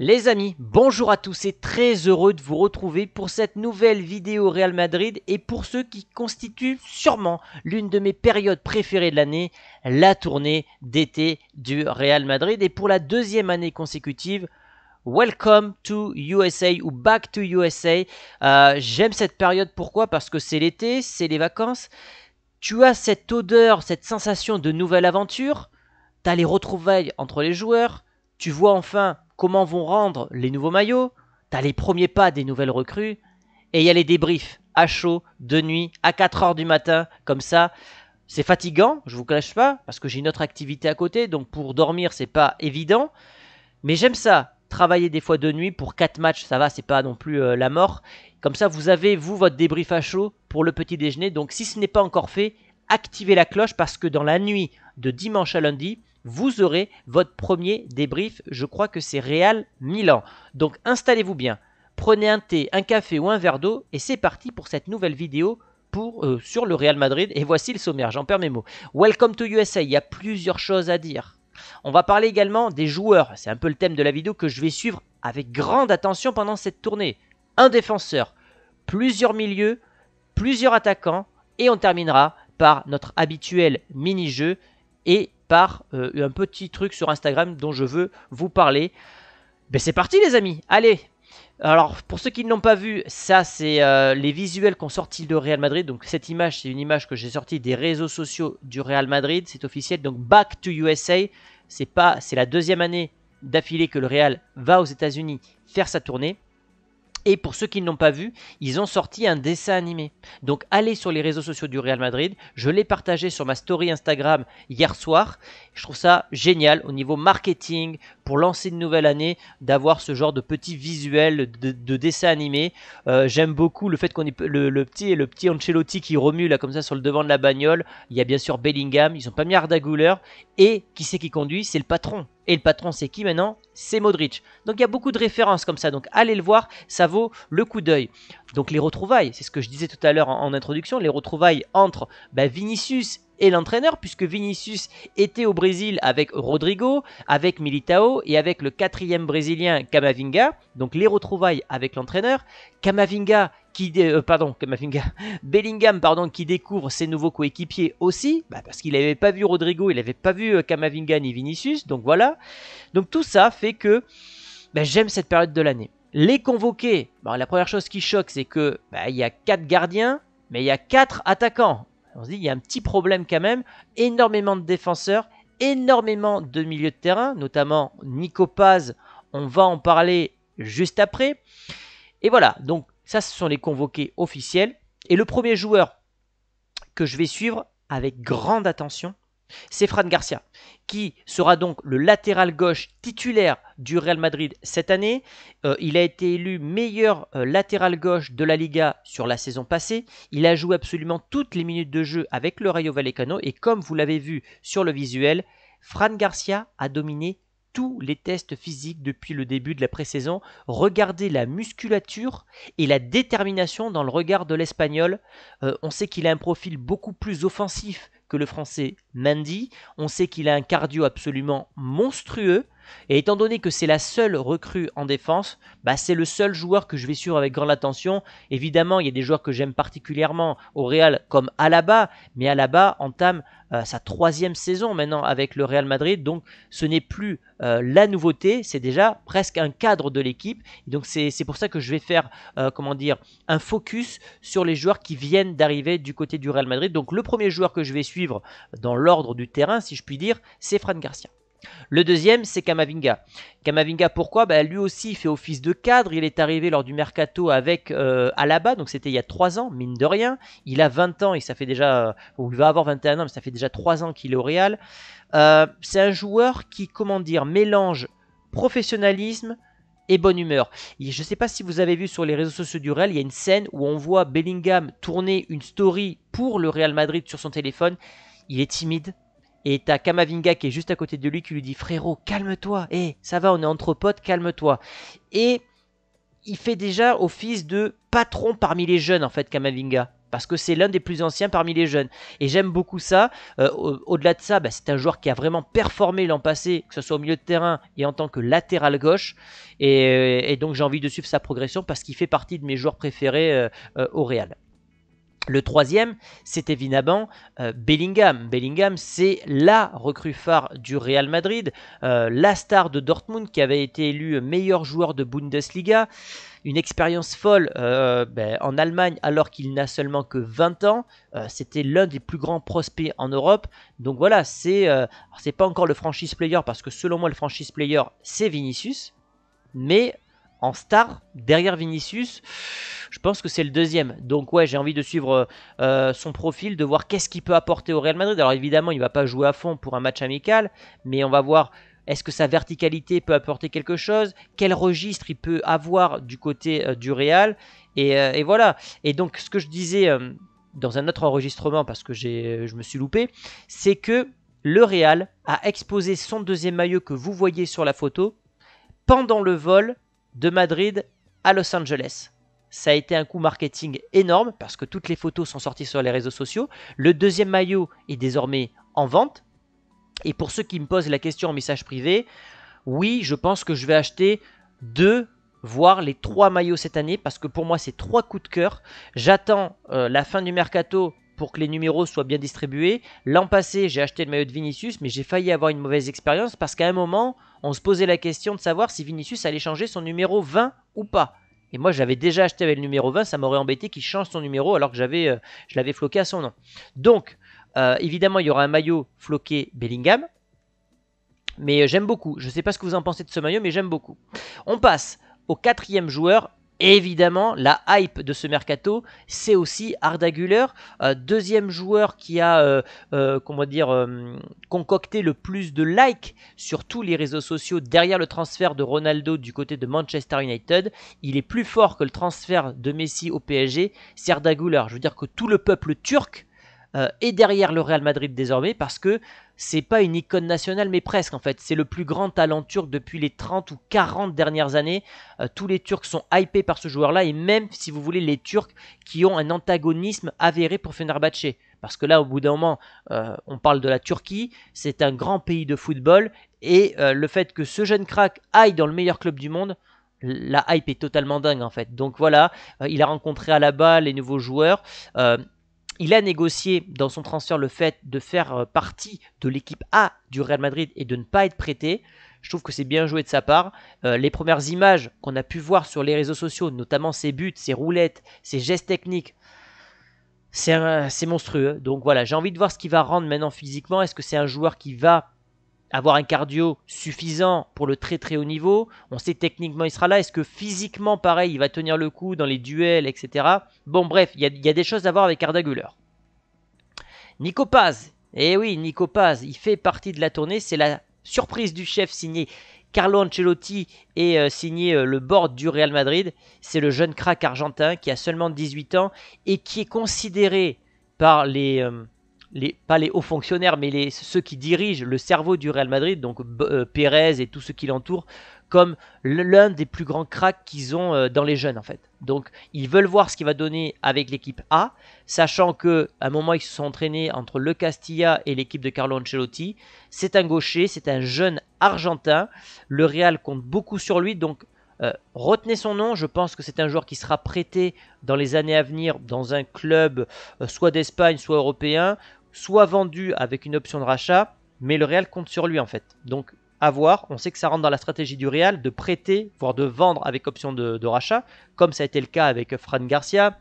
Les amis, bonjour à tous et très heureux de vous retrouver pour cette nouvelle vidéo Real Madrid et pour ceux qui constituent sûrement l'une de mes périodes préférées de l'année, la tournée d'été du Real Madrid. Et pour la deuxième année consécutive, Welcome to USA ou Back to USA. Euh, j'aime cette période, pourquoi Parce que c'est l'été, c'est les vacances. Tu as cette odeur, cette sensation de nouvelle aventure. Tu as les retrouvailles entre les joueurs. Tu vois enfin comment vont rendre les nouveaux maillots, t'as les premiers pas des nouvelles recrues, et il y a les débriefs à chaud, de nuit, à 4 heures du matin, comme ça. C'est fatigant, je vous cache pas, parce que j'ai une autre activité à côté, donc pour dormir, c'est pas évident. Mais j'aime ça, travailler des fois de nuit pour 4 matchs, ça va, c'est pas non plus euh, la mort. Comme ça, vous avez, vous, votre débrief à chaud pour le petit déjeuner. Donc, si ce n'est pas encore fait, activez la cloche parce que dans la nuit de dimanche à lundi, vous aurez votre premier débrief. Je crois que c'est Real Milan. Donc installez-vous bien, prenez un thé, un café ou un verre d'eau et c'est parti pour cette nouvelle vidéo pour, euh, sur le Real Madrid. Et voici le sommaire, j'en perds mes mots. Welcome to USA, il y a plusieurs choses à dire. On va parler également des joueurs, c'est un peu le thème de la vidéo que je vais suivre avec grande attention pendant cette tournée. Un défenseur, plusieurs milieux, plusieurs attaquants et on terminera par notre habituel mini-jeu et par euh, un petit truc sur Instagram dont je veux vous parler. Ben, c'est parti les amis, allez alors pour ceux qui ne l'ont pas vu, ça c'est euh, les visuels qu'on sorti de Real Madrid. Donc cette image c'est une image que j'ai sortie des réseaux sociaux du Real Madrid, c'est officiel. Donc Back to USA, c'est pas c'est la deuxième année d'affilée que le Real va aux États-Unis faire sa tournée. Et pour ceux qui ne l'ont pas vu, ils ont sorti un dessin animé. Donc allez sur les réseaux sociaux du Real Madrid. Je l'ai partagé sur ma story Instagram hier soir. Je trouve ça génial au niveau marketing, pour lancer une nouvelle année, d'avoir ce genre de petit visuel de, dessin animé. Euh, j'aime beaucoup le fait qu'on ait le, petit, le petit Ancelotti qui remue là comme ça sur le devant de la bagnole. Il y a bien sûr Bellingham, ils sont pas mis Arda Et qui c'est qui conduit C'est le patron. Et le patron, c'est qui maintenant C'est Modric. Donc il y a beaucoup de références comme ça. Donc allez le voir, ça vaut le coup d'œil. Donc les retrouvailles, c'est ce que je disais tout à l'heure en, introduction, les retrouvailles entre bah, Vinicius Vinicius et l'entraîneur, puisque Vinicius était au Brésil avec Rodrigo, avec Militao et avec le quatrième Brésilien Camavinga. Donc les retrouvailles avec l'entraîneur. Camavinga qui euh, pardon, Camavinga, Bellingham pardon, qui découvre ses nouveaux coéquipiers aussi, bah, parce qu'il n'avait pas vu Rodrigo, il n'avait pas vu euh, Camavinga ni Vinicius, donc voilà. Donc tout ça fait que bah, j'aime cette période de l'année. Les convoquer. la première chose qui choque, c'est que bah, il y a 4 gardiens, mais il y a 4 attaquants. On se dit, il y a un petit problème quand même. Énormément de défenseurs, énormément de milieux de terrain, notamment Nico Paz. On va en parler juste après. Et voilà, donc ça, ce sont les convoqués officiels. Et le premier joueur que je vais suivre avec grande attention, c'est Fran Garcia, qui sera donc le latéral gauche titulaire du Real Madrid cette année. Euh, il a été élu meilleur euh, latéral gauche de la Liga sur la saison passée. Il a joué absolument toutes les minutes de jeu avec le Rayo Vallecano et comme vous l'avez vu sur le visuel, Fran Garcia a dominé tous les tests physiques depuis le début de la pré-saison. Regardez la musculature et la détermination dans le regard de l'Espagnol. Euh, on sait qu'il a un profil beaucoup plus offensif que le français Mandy. On sait qu'il a un cardio absolument monstrueux. Et étant donné que c'est la seule recrue en défense, bah c'est le seul joueur que je vais suivre avec grande attention. Évidemment, il y a des joueurs que j'aime particulièrement au Real, comme Alaba, mais Alaba entame euh, sa troisième saison maintenant avec le Real Madrid, donc ce n'est plus euh, la nouveauté, c'est déjà presque un cadre de l'équipe. Donc c'est pour ça que je vais faire, euh, comment dire, un focus sur les joueurs qui viennent d'arriver du côté du Real Madrid. Donc le premier joueur que je vais suivre, dans l'ordre du terrain, si je puis dire, c'est Fran Garcia. Le deuxième, c'est Kamavinga. Kamavinga, pourquoi bah, Lui aussi, fait office de cadre. Il est arrivé lors du mercato avec euh, Alaba, donc c'était il y a trois ans, mine de rien. Il a 20 ans et ça fait déjà. Euh, ou il va avoir 21 ans, mais ça fait déjà trois ans qu'il est au Real. Euh, c'est un joueur qui, comment dire, mélange professionnalisme, et bonne humeur. je ne sais pas si vous avez vu sur les réseaux sociaux du Real, il y a une scène où on voit Bellingham tourner une story pour le Real Madrid sur son téléphone. Il est timide. Et t'as Kamavinga qui est juste à côté de lui qui lui dit frérot calme-toi, eh ça va on est entre potes calme-toi. Et il fait déjà office de patron parmi les jeunes en fait Kamavinga parce que c'est l'un des plus anciens parmi les jeunes. Et j'aime beaucoup ça. Euh, au-delà de ça, bah, c'est un joueur qui a vraiment performé l'an passé, que ce soit au milieu de terrain et en tant que latéral gauche. Et, donc j'ai envie de suivre sa progression parce qu'il fait partie de mes joueurs préférés euh, euh, au Real. Le troisième, c'est évidemment euh, Bellingham. Bellingham, c'est la recrue phare du Real Madrid, euh, la star de Dortmund qui avait été élu meilleur joueur de Bundesliga. Une expérience folle euh, ben, en Allemagne alors qu'il n'a seulement que 20 ans. C'était l'un des plus grands prospects en Europe. Donc voilà, c'est c'est pas encore le franchise player parce que selon moi le franchise player c'est Vinicius, mais en star derrière Vinicius. Je pense que c'est le deuxième. Donc ouais, j'ai envie de suivre euh, euh, son profil, de voir qu'est-ce qu'il peut apporter au Real Madrid. Alors évidemment, il ne va pas jouer à fond pour un match amical, mais on va voir est-ce que sa verticalité peut apporter quelque chose Quel registre il peut avoir du côté euh, du Real et, voilà. Et donc ce que je disais dans un autre enregistrement, parce que je me suis loupé, c'est que le Real a exposé son deuxième maillot que vous voyez sur la photo pendant le vol de Madrid à Los Angeles. Ça a été un coup marketing énorme parce que toutes les photos sont sorties sur les réseaux sociaux. Le deuxième maillot est désormais en vente. Et pour ceux qui me posent la question en message privé, oui, je pense que je vais acheter deux, voire les trois maillots cette année parce que pour moi c'est trois coups de cœur. J'attends euh, la fin du mercato pour que les numéros soient bien distribués. L'an passé, j'ai acheté le maillot de Vinicius, mais j'ai failli avoir une mauvaise expérience parce qu'à un moment, on se posait la question de savoir si Vinicius allait changer son numéro 20 ou pas. Et moi, j'avais déjà acheté avec le numéro 20, ça m'aurait embêté qu'il change son numéro alors que j'avais, euh, je l'avais floqué à son nom. Donc, euh, évidemment, il y aura un maillot floqué Bellingham. Mais euh, j'aime beaucoup. Je ne sais pas ce que vous en pensez de ce maillot, mais j'aime beaucoup. On passe au quatrième joueur Évidemment, la hype de ce mercato, c'est aussi Arda euh, deuxième joueur qui a, euh, euh, dire, concocté le plus de likes sur tous les réseaux sociaux derrière le transfert de Ronaldo du côté de Manchester United. Il est plus fort que le transfert de Messi au PSG, c'est Arda Je veux dire que tout le peuple turc euh, et derrière le Real Madrid désormais parce que c'est pas une icône nationale mais presque en fait. C'est le plus grand talent turc depuis les 30 ou 40 dernières années. Euh, tous les Turcs sont hypés par ce joueur-là et même si vous voulez les Turcs qui ont un antagonisme avéré pour Fenerbahçe, Parce que là, au bout d'un moment, euh, on parle de la Turquie, c'est un grand pays de football, et le fait que ce jeune crack aille dans le meilleur club du monde, la hype est totalement dingue en fait. Donc voilà, il a rencontré à la bas les nouveaux joueurs. Il a négocié dans son transfert le fait de faire euh, partie de l'équipe A du Real Madrid et de ne pas être prêté. Je trouve que c'est bien joué de sa part. Euh, les premières images qu'on a pu voir sur les réseaux sociaux, notamment ses buts, ses roulettes, ses gestes techniques, c'est monstrueux. Donc voilà, j'ai envie de voir ce qu'il va rendre maintenant physiquement. Est-ce que c'est un joueur qui va avoir un cardio suffisant pour le très très haut niveau. On sait techniquement il sera là. Est-ce que physiquement pareil il va tenir le coup dans les duels, etc. Bon bref, il y, a des choses à voir avec Arda Güler. Nico Paz. Eh oui, Nico Paz, il fait partie de la tournée. C'est la surprise du chef signé Carlo Ancelotti et euh, signé euh, le board du Real Madrid. C'est le jeune crack argentin qui a seulement 18 ans et qui est considéré par les... Euh, les, pas les hauts fonctionnaires, mais les, ceux qui dirigent le cerveau du Real Madrid, donc euh, Pérez et tout ce qui l'entoure, comme l'un des plus grands cracks qu'ils ont euh, dans les jeunes en fait. Donc ils veulent voir ce qu'il va donner avec l'équipe A, sachant que un moment ils se sont entraînés entre le Castilla et l'équipe de Carlo Ancelotti. C'est un gaucher, c'est un jeune argentin. Le Real compte beaucoup sur lui, donc euh, retenez son nom, je pense que c'est un joueur qui sera prêté dans les années à venir dans un club soit d'Espagne, soit européen, soit vendu avec une option de rachat, mais le Real compte sur lui en fait. Donc à voir, on sait que ça rentre dans la stratégie du Real de prêter, voire de vendre avec option de, rachat, comme ça a été le cas avec Fran Garcia,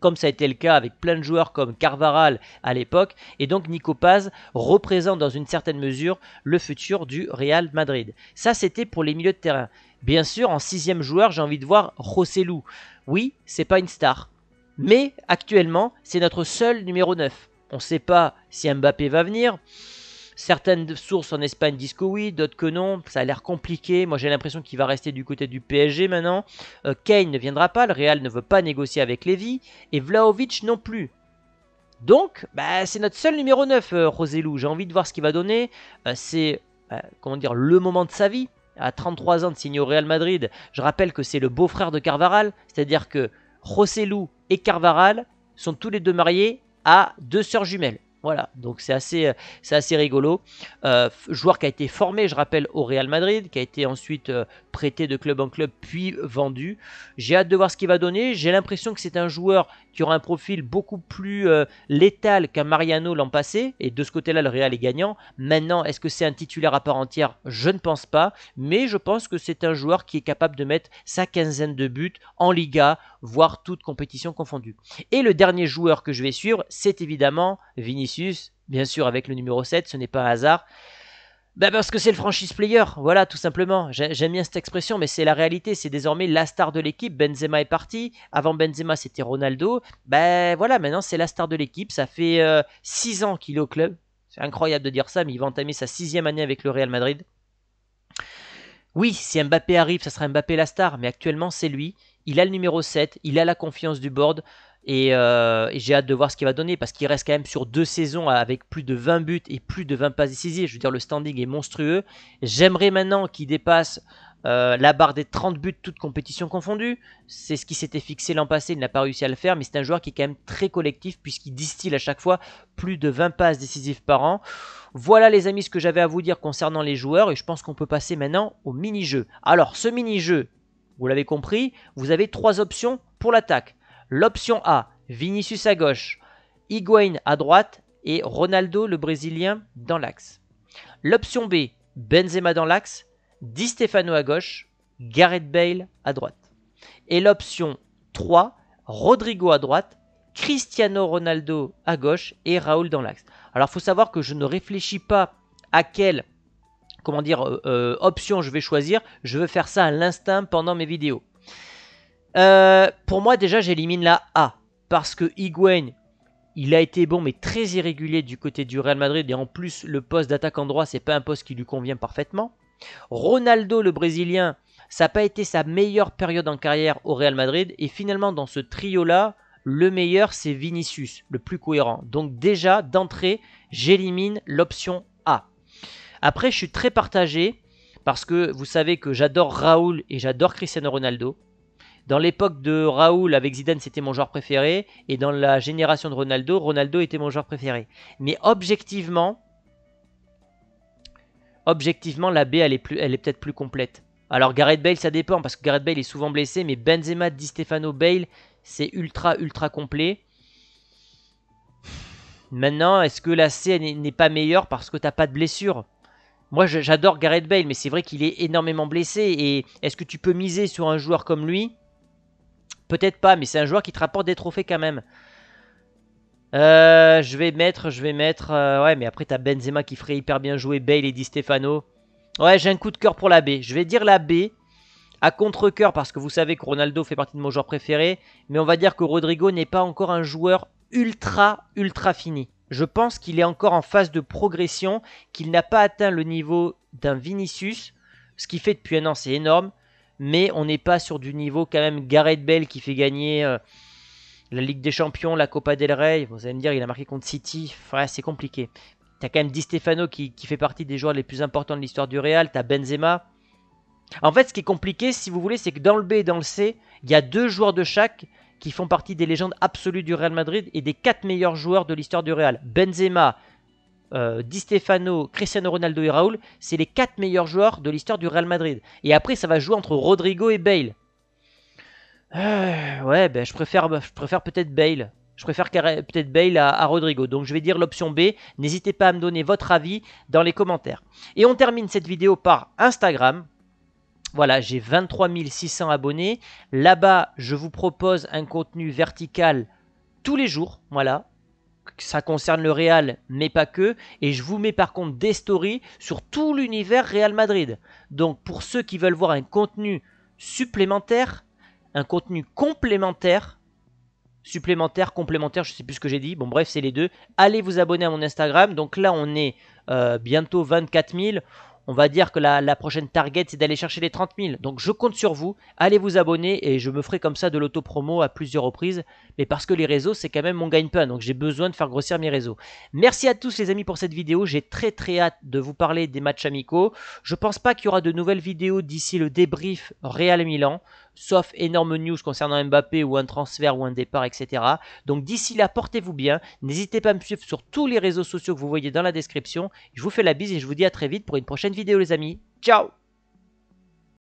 comme ça a été le cas avec plein de joueurs comme Carvaral à l'époque. Et donc Nico Paz représente dans une certaine mesure le futur du Real Madrid. Ça, c'était pour les milieux de terrain. Bien sûr, en sixième joueur, j'ai envie de voir Rossellou. Oui, c'est pas une star. Mais actuellement, c'est notre seul numéro 9. On ne sait pas si Mbappé va venir. Certaines sources en Espagne disent que oui, d'autres que non. Ça a l'air compliqué. Moi, j'ai l'impression qu'il va rester du côté du PSG maintenant. Euh, Kane ne viendra pas. Le Real ne veut pas négocier avec Lévy. Et Vlaovic non plus. Donc, bah, c'est notre seul numéro 9, euh, Roselou. J'ai envie de voir ce qu'il va donner. Euh, c'est, euh, comment dire, le moment de sa vie. À 33 ans de signer au Real Madrid. Je rappelle que c'est le beau-frère de Carvaral. C'est-à-dire que Roselou et Carvaral sont tous les deux mariés à deux sœurs jumelles. Voilà, donc c'est assez, euh, c'est assez rigolo. Euh, joueur qui a été formé, je rappelle, au Real Madrid, qui a été ensuite euh, prêté de club en club, puis vendu. J'ai hâte de voir ce qu'il va donner. J'ai l'impression que c'est un joueur qui aura un profil beaucoup plus létal qu'un Mariano l'an passé. Et de ce côté-là, le Real est gagnant. Maintenant, est-ce que c'est un titulaire à part entière Je ne pense pas. Mais je pense que c'est un joueur qui est capable de mettre sa quinzaine de buts en Liga, voire toute compétition confondue. Et le dernier joueur que je vais suivre, c'est évidemment Vinicius bien sûr avec le numéro 7, ce n'est pas un hasard. Bah, parce que c'est le franchise player, voilà tout simplement. J'aime bien cette expression, mais c'est la réalité. C'est désormais la star de l'équipe. Benzema est parti. Avant Benzema, c'était Ronaldo. Ben voilà, maintenant c'est la star de l'équipe. Ça fait 6 euh, ans qu'il est au club. C'est incroyable de dire ça, mais il va entamer sa sixième année avec le Real Madrid. Oui, si Mbappé arrive, ça sera Mbappé la star, mais actuellement c'est lui. Il a le numéro 7, il a la confiance du board. Euh, et, j'ai hâte de voir ce qu'il va donner parce qu'il reste quand même sur deux saisons avec plus de 20 buts et plus de 20 passes décisives. Je veux dire, le standing est monstrueux. J'aimerais maintenant qu'il dépasse euh, la barre des 30 buts, toutes compétitions confondues. C'est ce qui s'était fixé l'an passé. Il n'a pas réussi à le faire, mais c'est un joueur qui est quand même très collectif puisqu'il distille à chaque fois plus de 20 passes décisives par an. Voilà les amis ce que j'avais à vous dire concernant les joueurs et je pense qu'on peut passer maintenant au mini-jeu. Alors ce mini-jeu, vous l'avez compris, vous avez trois options pour l'attaque. L'option A, Vinicius à gauche, Higuain à droite et Ronaldo le Brésilien dans l'axe. L'option B, Benzema dans l'axe, Di Stefano à gauche, Gareth Bale à droite. Et l'option 3, Rodrigo à droite, Cristiano Ronaldo à gauche et Raoul dans l'axe. Alors il faut savoir que je ne réfléchis pas à quelle comment dire, euh, euh, option je vais choisir, je veux faire ça à l'instinct pendant mes vidéos. Euh, pour moi, déjà, j'élimine la A. Parce que Higuain, il a été bon, mais très irrégulier du côté du Real Madrid. Et en plus, le poste d'attaquant droit, c'est pas un poste qui lui convient parfaitement. Ronaldo, le Brésilien, ça n'a pas été sa meilleure période en carrière au Real Madrid. Et finalement, dans ce trio-là, le meilleur, c'est Vinicius, le plus cohérent. Donc déjà, d'entrée, j'élimine l'option A. Après, je suis très partagé parce que vous savez que j'adore Raoul et j'adore Cristiano Ronaldo. Dans l'époque de Raoul avec Zidane, c'était mon joueur préféré. Et dans la génération de Ronaldo, Ronaldo était mon joueur préféré. Mais objectivement, objectivement, la B, elle est, est peut-être plus complète. Alors Gareth Bale, ça dépend, parce que Gareth Bale est souvent blessé. Mais Benzema, Di Stefano, Bale, c'est ultra, ultra complet. Maintenant, est-ce que la C n'est pas meilleure parce que t'as pas de blessure Moi, j'adore Gareth Bale, mais c'est vrai qu'il est énormément blessé. Et est-ce que tu peux miser sur un joueur comme lui Peut-être pas, mais c'est un joueur qui te rapporte des trophées quand même. Euh, je vais mettre, je vais mettre... Euh, ouais, mais après, t'as Benzema qui ferait hyper bien jouer, Bale et Di Stefano. Ouais, j'ai un coup de cœur pour la B. Je vais dire la B à contre-cœur parce que vous savez que Ronaldo fait partie de mon joueur préféré. Mais on va dire que Rodrigo n'est pas encore un joueur ultra, ultra fini. Je pense qu'il est encore en phase de progression, qu'il n'a pas atteint le niveau d'un Vinicius. Ce qu'il fait depuis un an, c'est énorme mais on n'est pas sur du niveau quand même Gareth Bell qui fait gagner euh, la Ligue des Champions, la Copa del Rey. Vous allez me dire, il a marqué contre City. Ouais, c'est compliqué. T'as quand même Di Stefano qui, fait partie des joueurs les plus importants de l'histoire du Real. T'as Benzema. En fait, ce qui est compliqué, si vous voulez, c'est que dans le B et dans le C, il y a deux joueurs de chaque qui font partie des légendes absolues du Real Madrid et des quatre meilleurs joueurs de l'histoire du Real. Benzema, euh, Di Stefano, Cristiano Ronaldo et Raúl, c'est les 4 meilleurs joueurs de l'histoire du Real Madrid. Et après, ça va jouer entre Rodrigo et Bale. Euh, ouais, ben, je préfère, bah, je préfère peut-être Bale. Je préfère peut-être Bale à, à, Rodrigo. Donc je vais dire l'option B. N'hésitez pas à me donner votre avis dans les commentaires. Et on termine cette vidéo par Instagram. Voilà, j'ai 23 600 abonnés. Là-bas, je vous propose un contenu vertical tous les jours. Voilà, ça concerne le Real, mais pas que. Et je vous mets par contre des stories sur tout l'univers Real Madrid. Donc pour ceux qui veulent voir un contenu supplémentaire, un contenu complémentaire, supplémentaire, complémentaire, je sais plus ce que j'ai dit, bon bref c'est les deux, allez vous abonner à mon Instagram. Donc là on est euh, bientôt 24 000 on va dire que la, prochaine target, c'est d'aller chercher les 30 000. Donc je compte sur vous, allez vous abonner et je me ferai comme ça de l'auto-promo à plusieurs reprises. Mais parce que les réseaux, c'est quand même mon gagne-pain, donc j'ai besoin de faire grossir mes réseaux. Merci à tous les amis pour cette vidéo, j'ai très très hâte de vous parler des matchs amicaux. Je pense pas qu'il y aura de nouvelles vidéos d'ici le débrief Real Milan sauf énorme news concernant Mbappé ou un transfert ou un départ, etc. Donc d'ici là, portez-vous bien. N'hésitez pas à me suivre sur tous les réseaux sociaux que vous voyez dans la description. Je vous fais la bise et je vous dis à très vite pour une prochaine vidéo les amis. Ciao